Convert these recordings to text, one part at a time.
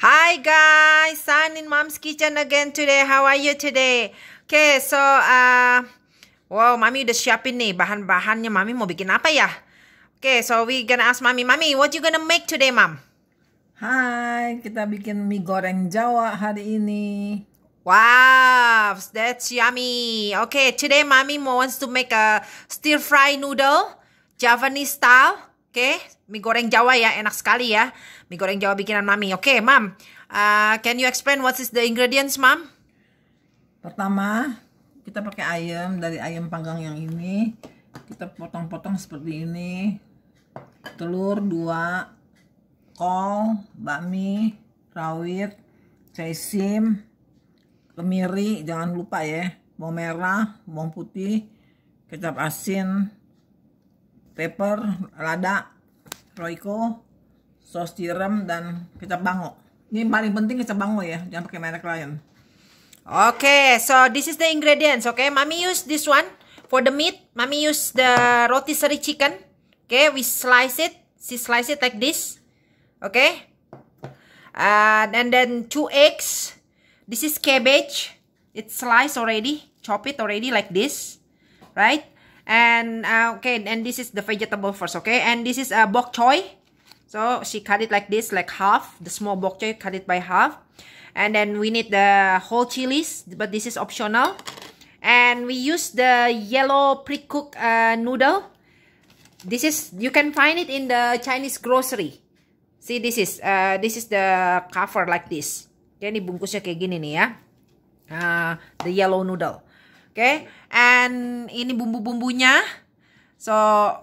Hi guys, Sun in mom's kitchen again today. How are you today? Okay, so uh, wow, mami udah siapin nih bahan-bahannya. Mami mau bikin apa ya? Okay, so we gonna ask mami. Mami, what you gonna make today, mom? Hi, kita bikin mie goreng Jawa hari ini. Wow, that's yummy. Okay, today mau wants to make a stir fry noodle, Javanese style. Oke, okay? mie goreng Jawa ya, enak sekali ya. Mie goreng Jawa bikinan Mami. Oke, okay, Mam. Uh, can you explain what is the ingredients, Mam? Pertama, kita pakai ayam dari ayam panggang yang ini. Kita potong-potong seperti ini. Telur dua, kol, bakmi, rawit, caisim, kemiri, jangan lupa ya. Bawang merah, bawang putih, kecap asin, pepper, lada, roiko, saus tiram, dan kecap bango. Ini paling penting kecap bango ya, jangan pakai merek lain. Oke, okay, so this is the ingredients, okay? Mami use this one for the meat. Mami use the rotisserie chicken. Okay, we slice it. She slice it like this. Okay? Uh, and then two eggs. This is cabbage. It's sliced already. Chop it already like this. Right? and uh, okay and this is the vegetable first okay and this is a uh, bok choy so she cut it like this like half the small bok choy cut it by half and then we need the whole chilies but this is optional and we use the yellow pre-cooked uh, noodle this is you can find it in the chinese grocery see this is uh, this is the cover like this jadi bungkusnya kayak gini nih ya uh, the yellow noodle okay and ini bumbu-bumbunya so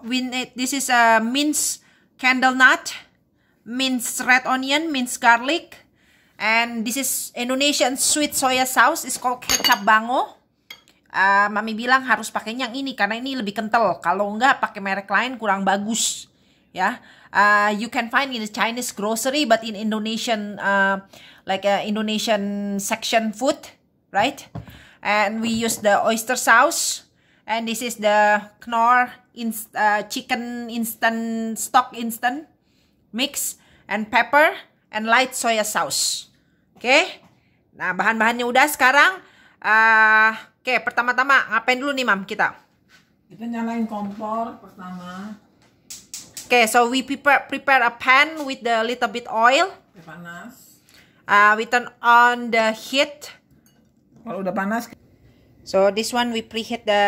we eh, need, this is a minced candle nut minced red onion minced garlic and this is Indonesian sweet soya sauce It's called kecap bango Uh, mami bilang harus pakai yang ini karena ini lebih kental. Kalau enggak pakai merek lain kurang bagus, ya. Uh, you can find in the Chinese grocery, but in Indonesian, uh, like a Indonesian section food, right? and we use the oyster sauce and this is the knorr inst uh, chicken instant stock instant mix and pepper and light soya sauce oke okay? nah bahan-bahannya udah sekarang uh, oke okay, pertama-tama ngapain dulu nih mam kita kita nyalain kompor pertama oke okay, so we prepare prepare a pan with the little bit oil panas uh, we turn on the heat kalau udah panas so this one we preheat the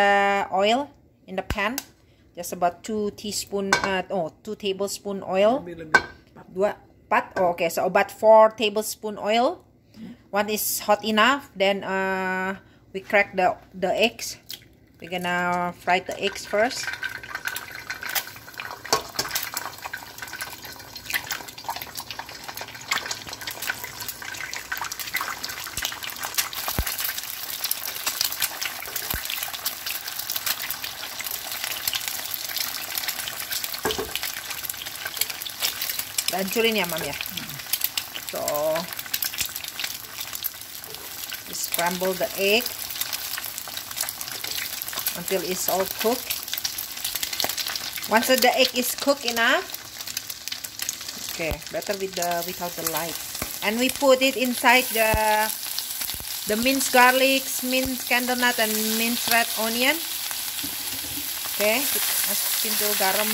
oil in the pan just about 2 teaspoon uh, oh 2 tablespoon oil lebih, lebih. 2 4 oh, oke okay. so about 4 tablespoon oil one is hot enough then uh, we crack the the eggs we're gonna fry the eggs first hancurin ya mam ya so scramble the egg until it's all cooked once the egg is cooked enough okay better with the without the light and we put it inside the the minced garlic minced candle nut and minced red onion oke okay, masukin tuh garam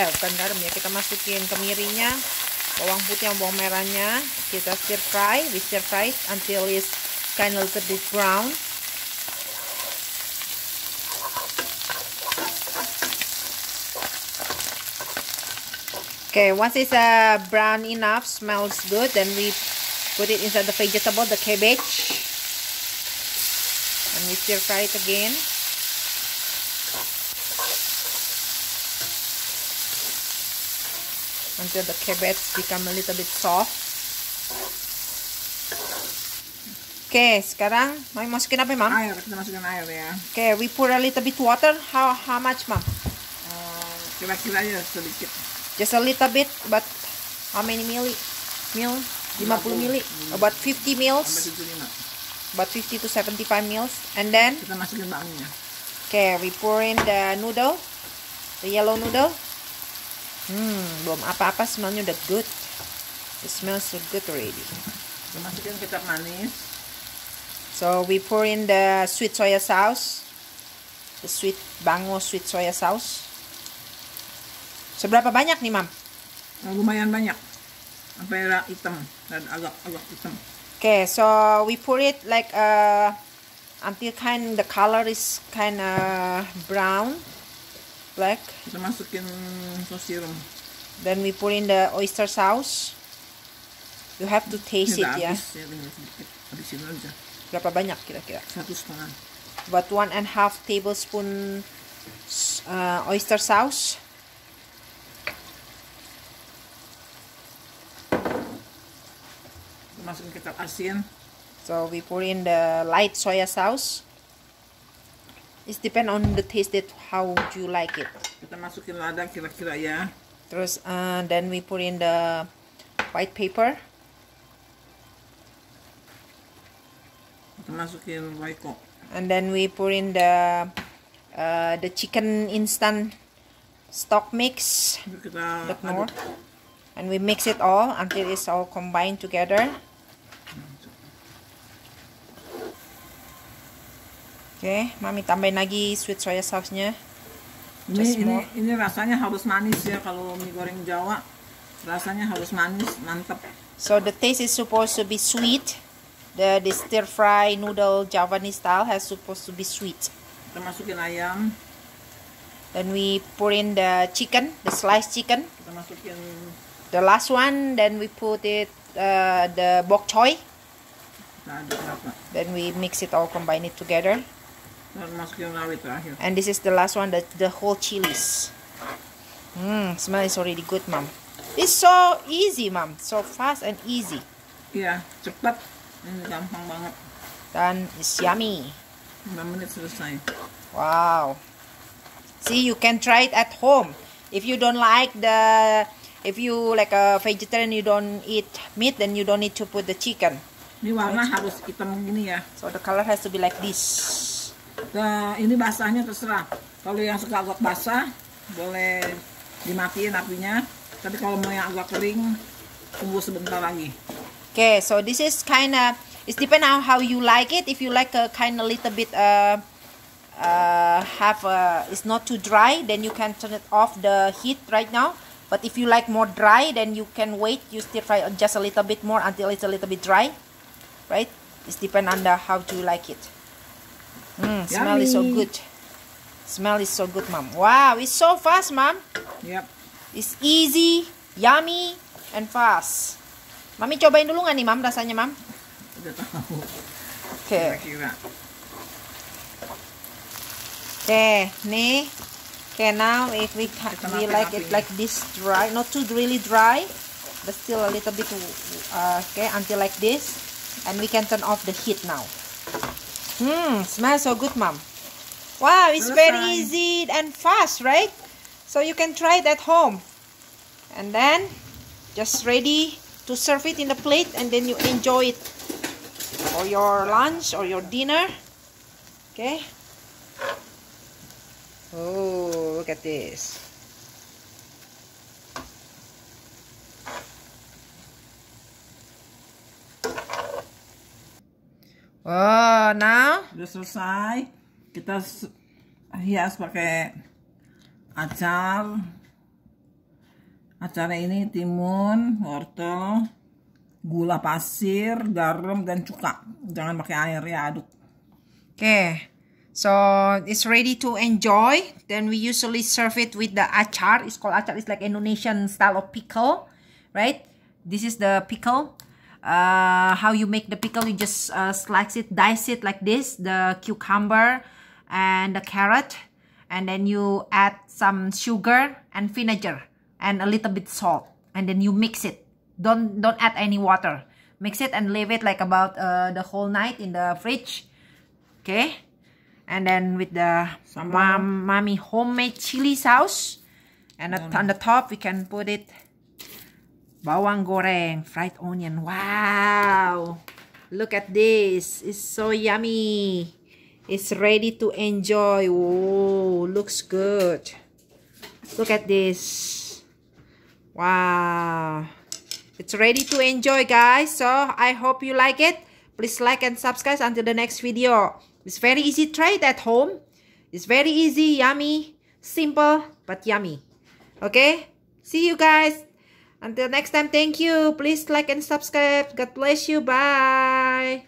eh bukan garam ya kita masukin kemirinya bawang putih yang bawang merahnya kita stir fry we stir fry until it's kind of little bit brown okay once it's uh, brown enough smells good then we put it inside the vegetable the cabbage and we stir fry it again until the cabbage become a little bit soft. Oke, okay, sekarang mau masukin apa, Mam? Air, kita masukin air ya. Oke, okay, we pour a little bit water. How how much, Mam? Kira-kira eh, um, aja sedikit. Just a little bit, but how many mili? Mil? 50, 50 mili? About 50 mils? About 50 to 75 mils. And then? Kita masukin bawangnya. Oke, okay, we pour in the noodle. The yellow noodle. Hmm, belum apa-apa smellnya udah good. It smells so good already. Masukin kecap manis. So we pour in the sweet soya sauce. The sweet bango sweet soya sauce. Seberapa banyak nih, Mam? Oh, lumayan banyak. Sampai hitam dan agak-agak hitam. Okay, so we pour it like uh, until kind the color is kind of brown black. Kita masukin saus tiram. Then we put in the oyster sauce. You have to taste Ini it ya. Habis, ya aja. Berapa banyak kira-kira? Satu setengah. About one and half tablespoon uh, oyster sauce. Masukin kecap asin. So we put in the light soya sauce. It depend on the taste that how you like it. Kita masukin lada kira-kira ya. Terus uh, then we put in the white paper. Kita masukin white And then we put in the uh, the chicken instant stock mix. Kita aduk. And we mix it all until it's all combined together. Oke, okay, mami tambahin lagi sweet soya sauce-nya. Ini, ini ini rasanya harus manis ya kalau mie goreng Jawa. Rasanya harus manis, mantep. So the taste is supposed to be sweet. The, the stir fry noodle Javanese style has supposed to be sweet. Kita masukin ayam. Then we put in the chicken, the sliced chicken. Kita masukin the last one. Then we put it uh, the bok choy. Nah, then we mix it all, combine it together. Nah, and this is the last one, the, the whole chilies. Hmm, smell is already good, mom. It's so easy, mom. So fast and easy. yeah, cepat. gampang banget. Dan it's yummy. 6 menit selesai. Wow. See, you can try it at home. If you don't like the if you like a vegetarian you don't eat meat then you don't need to put the chicken. Ini warna harus hitam gini ya. So the color has to be like this nah, ini basahnya terserah kalau yang suka agak basah boleh dimatiin apinya tapi kalau mau yang agak kering tunggu sebentar lagi okay so this is kind of it's depend on how you like it if you like a kind of little bit uh, uh, have a, it's not too dry then you can turn it off the heat right now but if you like more dry then you can wait you stir fry just a little bit more until it's a little bit dry right it's depend on the how you like it Mm, smell is so good. Smell is so good, mom. Wow, it's so fast, mom. Yep. It's easy, yummy, and fast. Mami cobain dulu nggak nih, mam rasanya, mam? Udah tahu. Oke. Oke, nih. Okay, now if we we like it like this dry, not too really dry, but still a little bit uh, okay until like this, and we can turn off the heat now. Mmm, smells so good, mom. Wow, it's very easy and fast, right? So you can try it at home. And then, just ready to serve it in the plate and then you enjoy it for your lunch or your dinner. Okay? Oh, look at this. Oh, now? sudah selesai. Kita hias pakai acar. Acara ini timun, wortel, gula pasir, garam, dan cuka. Jangan pakai air ya, aduk. Oke. Okay. So, it's ready to enjoy. Then we usually serve it with the achar. It's called achar. It's like Indonesian style of pickle, right? This is the pickle. uh, how you make the pickle. You just uh, slice it, dice it like this, the cucumber and the carrot. And then you add some sugar and vinegar and a little bit salt. And then you mix it. Don't, don't add any water. Mix it and leave it like about uh, the whole night in the fridge. Okay? And then with the Sambal. mommy homemade chili sauce. And on the top, we can put it bawang goreng, fried onion. Wow! Look at this. It's so yummy. It's ready to enjoy. Oh, looks good. Look at this. Wow. It's ready to enjoy, guys. So, I hope you like it. Please like and subscribe until the next video. It's very easy it at home. It's very easy, yummy, simple, but yummy. Okay? See you guys. Until next time, thank you. Please like and subscribe. God bless you. Bye.